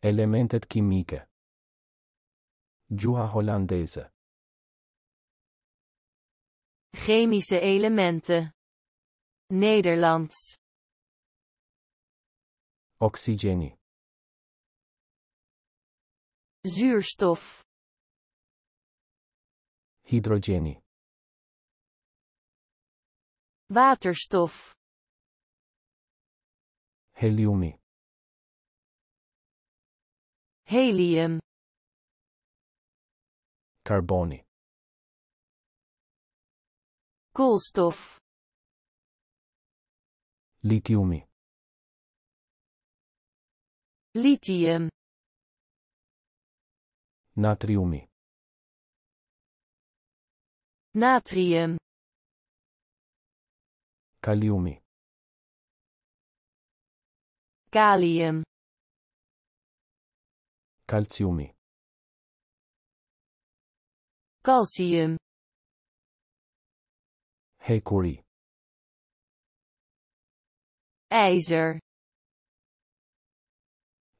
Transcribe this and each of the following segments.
Elementet Chemieke Gjuha holandese. Chemische elementen. Nederlands. Oxygeni. Zuurstof. Hydrogeni. Waterstof. Heliumi helium Carboni koolstof lithium lithium natriumi natrium kaliumi kalium calciumi calcium hekuri ijzer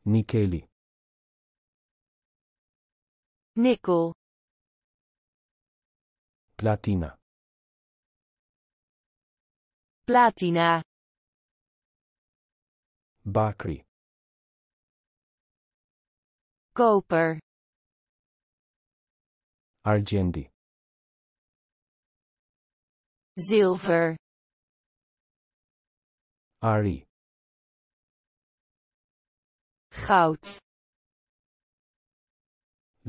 nikeli Nickel. platina platina bakri Koper. Argendi Zilver Ari Goud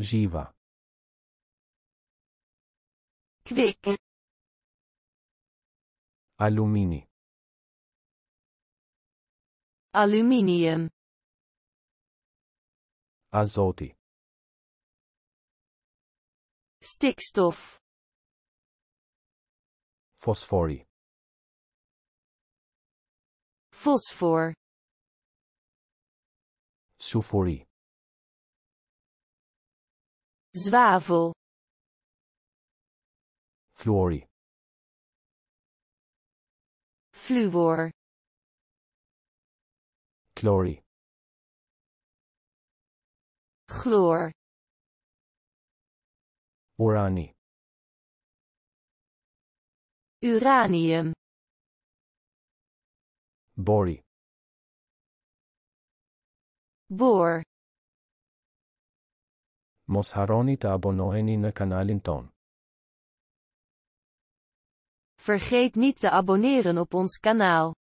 Jiva Kwik Alumini Aluminium Azote. Stickstoff, Phosphori, Phosphor, Sulfuri. Zwavel. Fluori. Fluor. Chlori. chloor. Urani. Uranium. Bori. Boor. Mos harroni të abonoheni në kanalin ton. Vergeet niet te abonneren op ons kanaal.